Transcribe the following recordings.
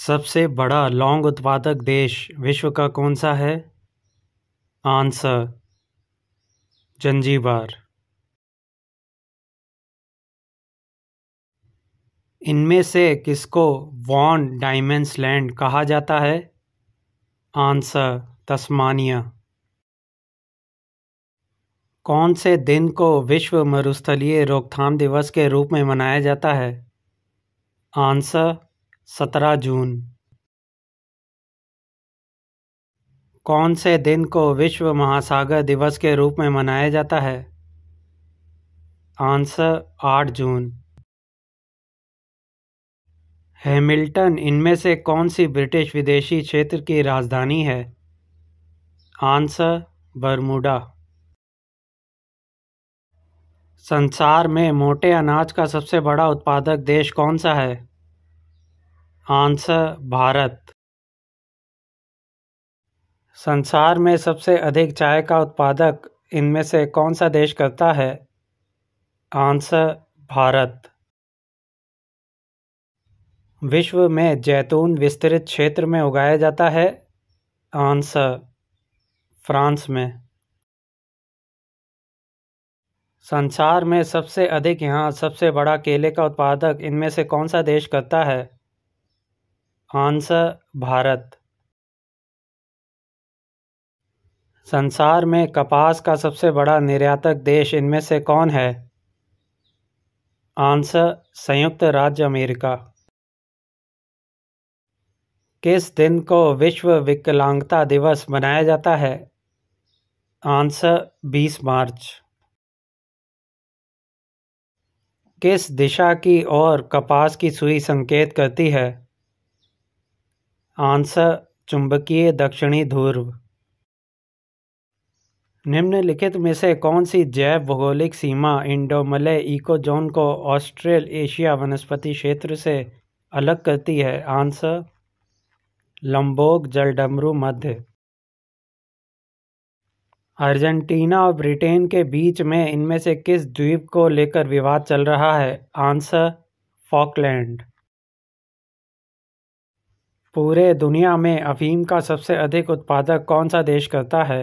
सबसे बड़ा लौंग उत्पादक देश विश्व का कौन सा है आंसर जंजीबार इनमें से किसको वॉन डायमेंड्स लैंड कहा जाता है आंसर तस्मानिया कौन से दिन को विश्व मरुस्थलीय रोकथाम दिवस के रूप में मनाया जाता है आंसर सत्रह जून कौन से दिन को विश्व महासागर दिवस के रूप में मनाया जाता है आंसर आठ जून हैमिल्टन इनमें से कौन सी ब्रिटिश विदेशी क्षेत्र की राजधानी है आंसर बरमूडा संसार में मोटे अनाज का सबसे बड़ा उत्पादक देश कौन सा है आंसर भारत संसार में सबसे अधिक चाय का उत्पादक इनमें से कौन सा देश करता है आंसर भारत विश्व में जैतून विस्तृत क्षेत्र में उगाया जाता है आंसर फ्रांस में संसार में सबसे अधिक यहाँ सबसे बड़ा केले का उत्पादक इनमें से कौन सा देश करता है आंसर भारत संसार में कपास का सबसे बड़ा निर्यातक देश इनमें से कौन है आंसर संयुक्त राज्य अमेरिका किस दिन को विश्व विकलांगता दिवस मनाया जाता है आंसर 20 मार्च किस दिशा की ओर कपास की सुई संकेत करती है आंसर चुंबकीय दक्षिणी ध्रुव निम्नलिखित में से कौन सी जैव भौगोलिक सीमा इंडोमले इकोजोन को ऑस्ट्रेल एशिया वनस्पति क्षेत्र से अलग करती है आंसर लंबोग जलडमरू मध्य अर्जेंटीना और ब्रिटेन के बीच में इनमें से किस द्वीप को लेकर विवाद चल रहा है आंसर फॉकलैंड पूरे दुनिया में अफीम का सबसे अधिक उत्पादक कौन सा देश करता है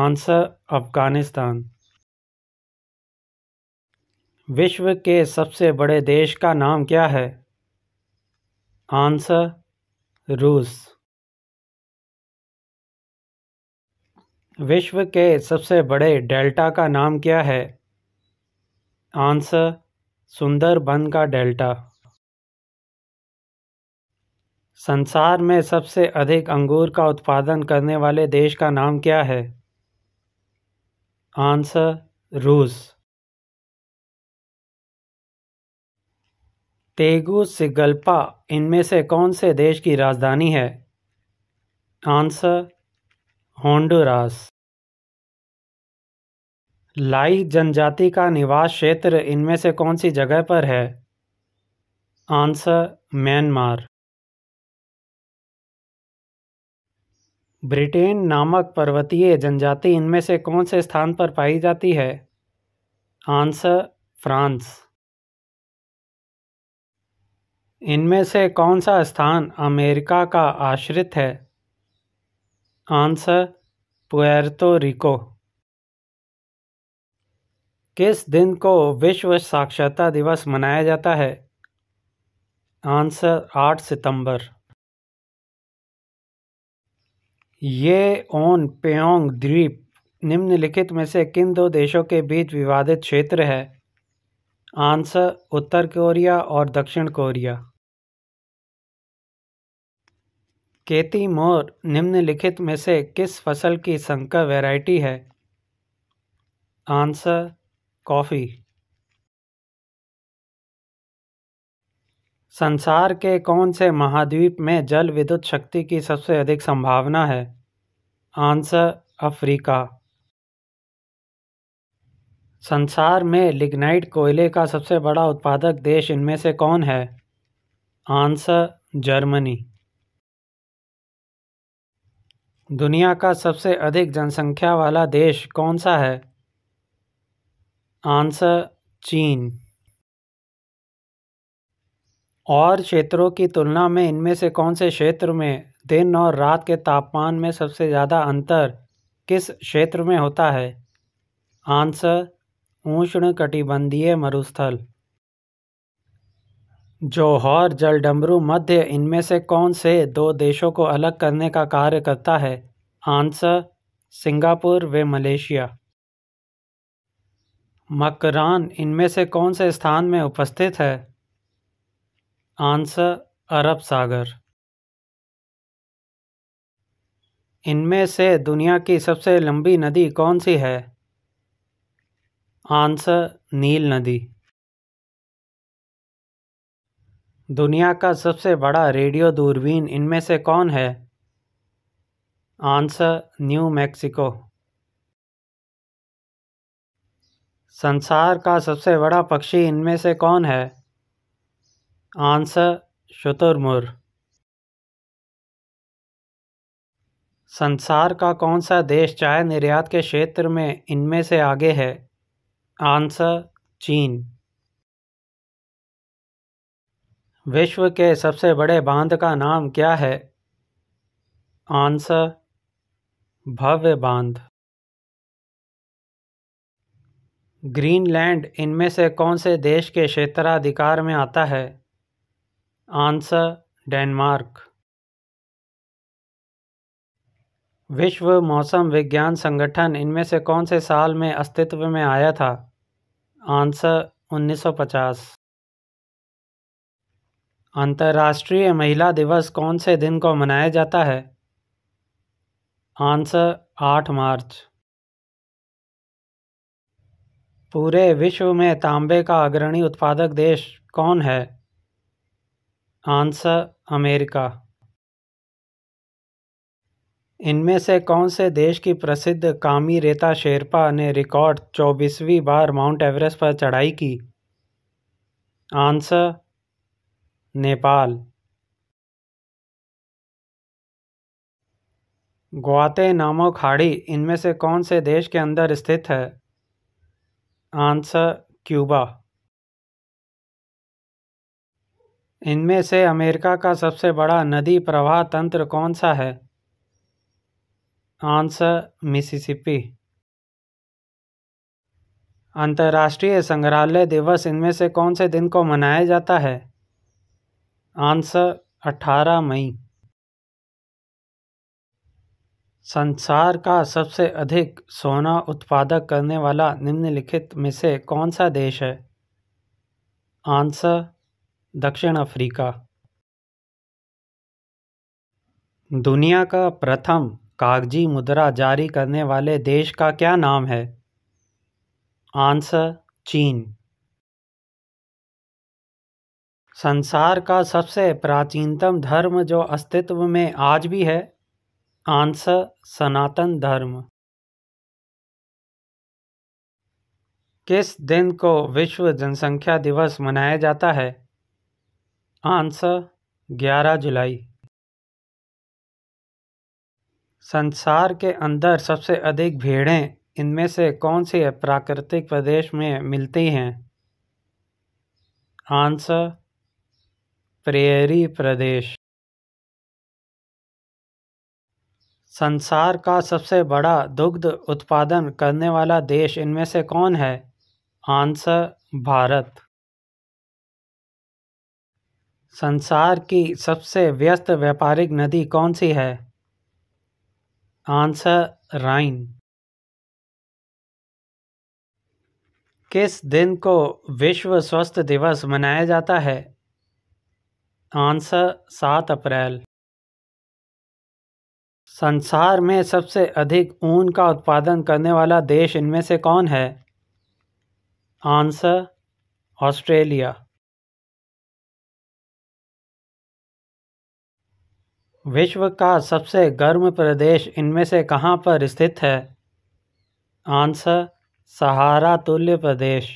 आंसर अफ़गानिस्तान विश्व के सबसे बड़े देश का नाम क्या है आंसर रूस विश्व के सबसे बड़े डेल्टा का नाम क्या है आंसर सुंदरबन का डेल्टा संसार में सबसे अधिक अंगूर का उत्पादन करने वाले देश का नाम क्या है आंसर रूस तेगू सिगल्पा इनमें से कौन से देश की राजधानी है आंसर होंडुरास लाई जनजाति का निवास क्षेत्र इनमें से कौन सी जगह पर है आंसर म्यांमार ब्रिटेन नामक पर्वतीय जनजाति इनमें से कौन से स्थान पर पाई जाती है आंसर फ्रांस इनमें से कौन सा स्थान अमेरिका का आश्रित है आंसर पुएर्तो रिको किस दिन को विश्व साक्षरता दिवस मनाया जाता है आंसर आठ सितंबर ये ओन पेओंग द्वीप निम्नलिखित में से किन दो देशों के बीच विवादित क्षेत्र है आंसर उत्तर कोरिया और दक्षिण कोरिया केती मोर निम्नलिखित में से किस फसल की संकर वैरायटी है आंसर कॉफ़ी संसार के कौन से महाद्वीप में जल विद्युत शक्ति की सबसे अधिक संभावना है आंसर अफ्रीका संसार में लिग्नाइट कोयले का सबसे बड़ा उत्पादक देश इनमें से कौन है आंसर जर्मनी दुनिया का सबसे अधिक जनसंख्या वाला देश कौन सा है आंसर चीन और क्षेत्रों की तुलना में इनमें से कौन से क्षेत्र में दिन और रात के तापमान में सबसे ज़्यादा अंतर किस क्षेत्र में होता है आंसर ऊष्ण कटिबंधीय मरुस्थल जौहर जलडमरू मध्य इनमें से कौन से दो देशों को अलग करने का कार्य करता है आंसर सिंगापुर व मलेशिया मकरान इनमें से कौन से स्थान में उपस्थित है आंसर अरब सागर इनमें से दुनिया की सबसे लंबी नदी कौन सी है आंसर नील नदी दुनिया का सबसे बड़ा रेडियो दूरबीन इनमें से कौन है आंसर न्यू मैक्सिको संसार का सबसे बड़ा पक्षी इनमें से कौन है आंसर शुतुरमुर्ग संसार का कौन सा देश चाय निर्यात के क्षेत्र में इनमें से आगे है आंसर चीन विश्व के सबसे बड़े बांध का नाम क्या है आंसर भव्य बांध ग्रीनलैंड इनमें से कौन से देश के क्षेत्राधिकार में आता है आंसर डेनमार्क विश्व मौसम विज्ञान संगठन इनमें से कौन से साल में अस्तित्व में आया था आंसर 1950 अंतर्राष्ट्रीय महिला दिवस कौन से दिन को मनाया जाता है आंसर 8 मार्च पूरे विश्व में तांबे का अग्रणी उत्पादक देश कौन है आंसर अमेरिका इनमें से कौन से देश की प्रसिद्ध कामी रेता शेरपा ने रिकॉर्ड चौबीसवीं बार माउंट एवरेस्ट पर चढ़ाई की आंसर नेपाल ग्वाते नामो खाड़ी इनमें से कौन से देश के अंदर स्थित है आंसर क्यूबा इनमें से अमेरिका का सबसे बड़ा नदी प्रवाह तंत्र कौन सा है आंसर मिसिसिपी अंतर्राष्ट्रीय संग्रहालय दिवस इनमें से कौन से दिन को मनाया जाता है आंसर 18 मई संसार का सबसे अधिक सोना उत्पादक करने वाला निम्नलिखित में से कौन सा देश है आंसर दक्षिण अफ्रीका दुनिया का प्रथम कागजी मुद्रा जारी करने वाले देश का क्या नाम है आंसर चीन संसार का सबसे प्राचीनतम धर्म जो अस्तित्व में आज भी है आंसर सनातन धर्म किस दिन को विश्व जनसंख्या दिवस मनाया जाता है आंसर ग्यारह जुलाई संसार के अंदर सबसे अधिक भेड़ें इनमें से कौन सी प्राकृतिक प्रदेश में मिलती हैं आंसर प्रेरी प्रदेश संसार का सबसे बड़ा दुग्ध उत्पादन करने वाला देश इनमें से कौन है आंसर भारत संसार की सबसे व्यस्त व्यापारिक नदी कौन सी है आंसर राइन किस दिन को विश्व स्वास्थ्य दिवस मनाया जाता है आंसर सात अप्रैल संसार में सबसे अधिक ऊन का उत्पादन करने वाला देश इनमें से कौन है आंसर ऑस्ट्रेलिया विश्व का सबसे गर्म प्रदेश इनमें से कहाँ पर स्थित है आंसर सहारा तुल्य प्रदेश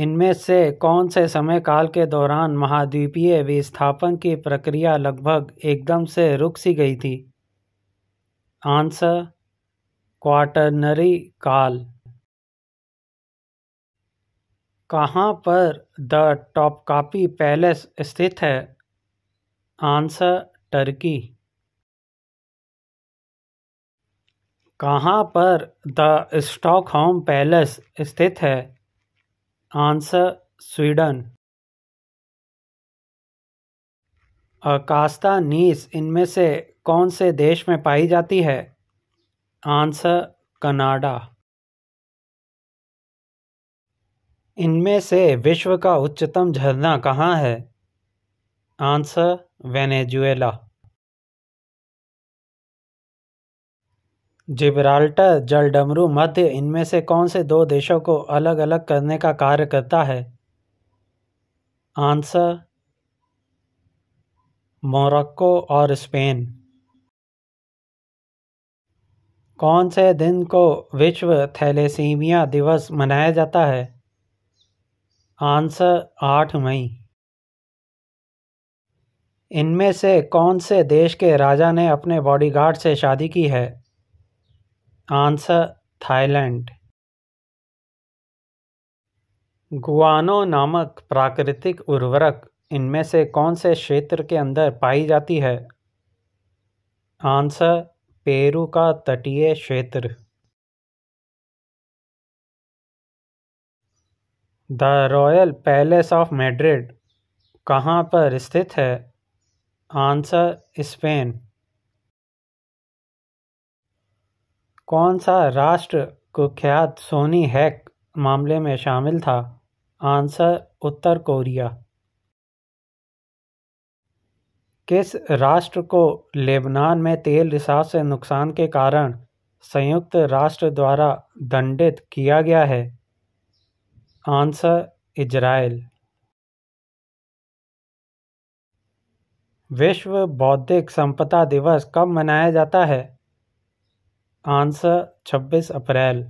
इनमें से कौन से समय काल के दौरान महाद्वीपीय विस्थापन की प्रक्रिया लगभग एकदम से रुक सी गई थी आंसर क्वार्टनरी काल कहाँ पर द टॉपकापी पैलेस स्थित है आंसर टर्की कहाँ पर द स्टॉकहोम पैलेस स्थित है आंसर स्वीडन अकास्ता नीस इनमें से कौन से देश में पाई जाती है आंसर कनाडा इनमें से विश्व का उच्चतम झरना कहाँ है आंसर वेनेजुएला जिब्राल्टर जलडमरू मध्य इनमें से कौन से दो देशों को अलग अलग करने का कार्य करता है आंसर मोरक्को और स्पेन कौन से दिन को विश्व थैलेसीमिया दिवस मनाया जाता है आंसर आठ मई इनमें से कौन से देश के राजा ने अपने बॉडीगार्ड से शादी की है आंसर थाईलैंड गुआनो नामक प्राकृतिक उर्वरक इनमें से कौन से क्षेत्र के अंदर पाई जाती है आंसर पेरू का तटीय क्षेत्र the royal palace of Madrid कहाँ पर स्थित है आंसर स्पेन कौन सा राष्ट्र कुख्यात सोनी हैक मामले में शामिल था आंसर उत्तर कोरिया किस राष्ट्र को लेबनान में तेल रिसाव से नुकसान के कारण संयुक्त राष्ट्र द्वारा दंडित किया गया है आंसर इजराइल विश्व बौद्धिक संपदा दिवस कब मनाया जाता है आंसर 26 अप्रैल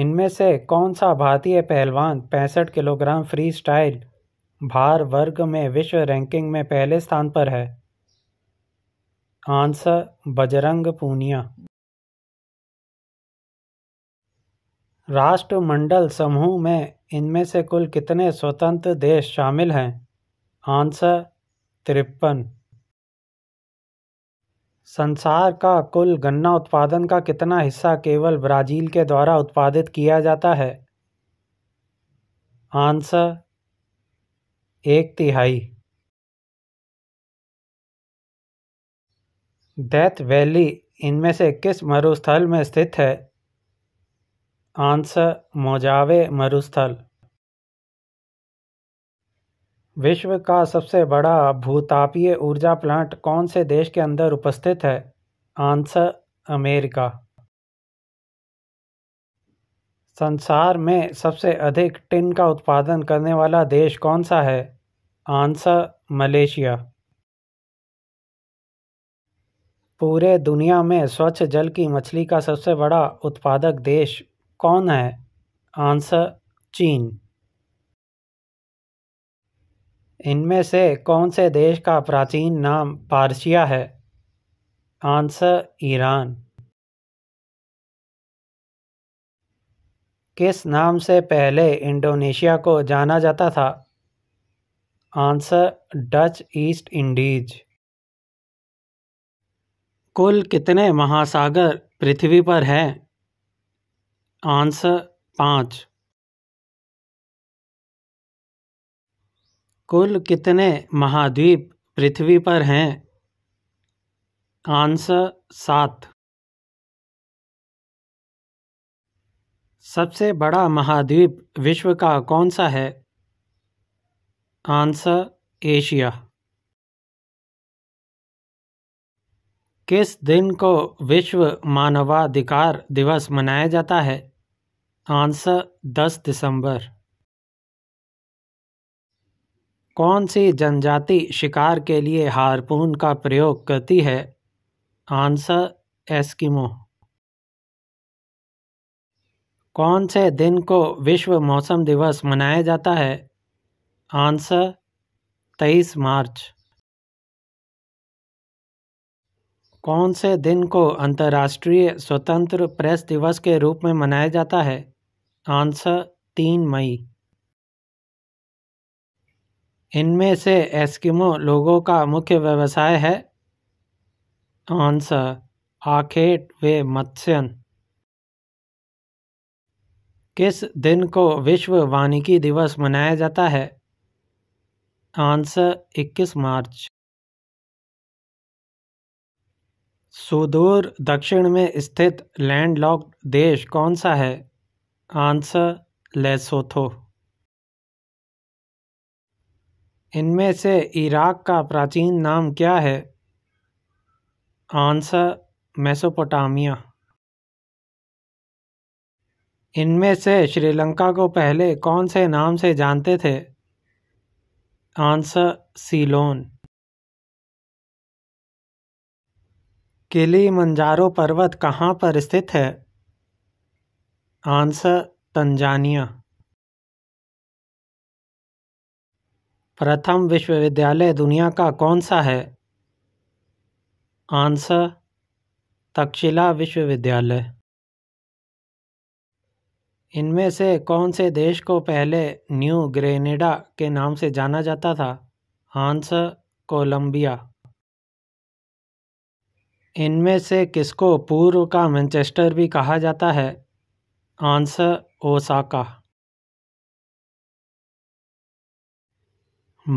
इनमें से कौन सा भारतीय पहलवान पैंसठ किलोग्राम फ्री स्टाइल भार वर्ग में विश्व रैंकिंग में पहले स्थान पर है आंसर बजरंग पूनिया राष्ट्रमंडल समूह में इनमें से कुल कितने स्वतंत्र देश शामिल हैं आंसर तिरपन संसार का कुल गन्ना उत्पादन का कितना हिस्सा केवल ब्राज़ील के द्वारा उत्पादित किया जाता है आंसर एक तिहाई डेथ वैली इनमें से किस मरुस्थल में स्थित है आंस मोजावे मरुस्थल विश्व का सबसे बड़ा भूतापीय ऊर्जा प्लांट कौन से देश के अंदर उपस्थित है आंसर अमेरिका संसार में सबसे अधिक टिन का उत्पादन करने वाला देश कौन सा है आंसर मलेशिया पूरे दुनिया में स्वच्छ जल की मछली का सबसे बड़ा उत्पादक देश कौन है आंसर चीन इनमें से कौन से देश का प्राचीन नाम पारसिया है आंसर ईरान किस नाम से पहले इंडोनेशिया को जाना जाता था आंसर डच ईस्ट इंडीज कुल कितने महासागर पृथ्वी पर हैं आंसर पाँच कुल कितने महाद्वीप पृथ्वी पर हैं आंसर सात सबसे बड़ा महाद्वीप विश्व का कौन सा है आंसर एशिया किस दिन को विश्व मानवाधिकार दिवस मनाया जाता है आंसर दस दिसंबर कौन सी जनजाति शिकार के लिए हारपून का प्रयोग करती है आंसर एस्किमो कौन से दिन को विश्व मौसम दिवस मनाया जाता है आंसर तेईस मार्च कौन से दिन को अंतर्राष्ट्रीय स्वतंत्र प्रेस दिवस के रूप में मनाया जाता है आंसर तीन मई इनमें से एस्किमो लोगों का मुख्य व्यवसाय है आंसर आखेट वे मत्स्यन किस दिन को विश्व वानिकी दिवस मनाया जाता है आंसर 21 मार्च सुदूर दक्षिण में स्थित लैंडलॉक्ड देश कौन सा है आंसर लेसोथो इनमें से इराक़ का प्राचीन नाम क्या है आंसर मेसोपोटामिया इनमें से श्रीलंका को पहले कौन से नाम से जानते थे आंसर सीलोन किली मंजारो पर्वत कहाँ पर स्थित है आंसर तंजानिया प्रथम विश्वविद्यालय दुनिया का कौन सा है आंसर तक्षशिला विश्वविद्यालय इनमें से कौन से देश को पहले न्यू ग्रेनेडा के नाम से जाना जाता था आंसर कोलंबिया इनमें से किसको पूर्व का मैनचेस्टर भी कहा जाता है आंसर ओसाका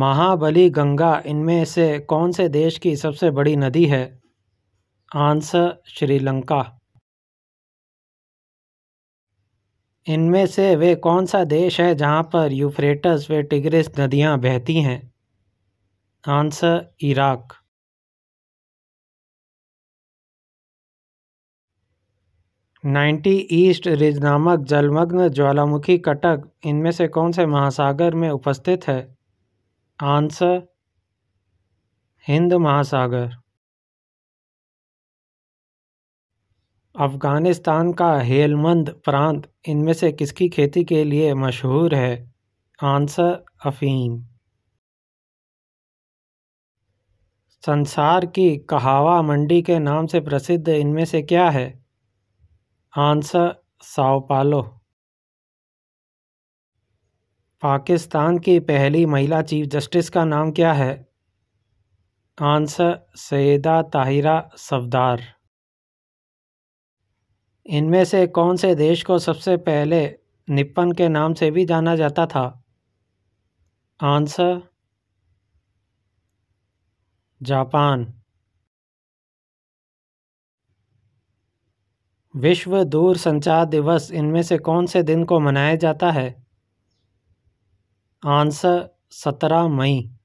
महाबली गंगा इनमें से कौन से देश की सबसे बड़ी नदी है आंसर श्रीलंका इनमें से वे कौन सा देश है जहां पर यूफ्रेटस व टिग्रिस नदियां बहती हैं answer Iraq ninety east ridge नामक जलमग्न ज्वालामुखी कटक इनमें से कौन से महासागर में उपस्थित है आंसर हिंद महासागर अफ़गानिस्तान का हेलमंद प्रांत इनमें से किसकी खेती के लिए मशहूर है आंसर अफ़ीम संसार की कहावा मंडी के नाम से प्रसिद्ध इनमें से क्या है आंसर साओ पालो पाकिस्तान की पहली महिला चीफ जस्टिस का नाम क्या है आंसर सैदा ताहिरा सफदार इनमें से कौन से देश को सबसे पहले निप्पन के नाम से भी जाना जाता था आंसर जापान विश्व दूरसंचार दिवस इनमें से कौन से दिन को मनाया जाता है आंसर सत्रह मई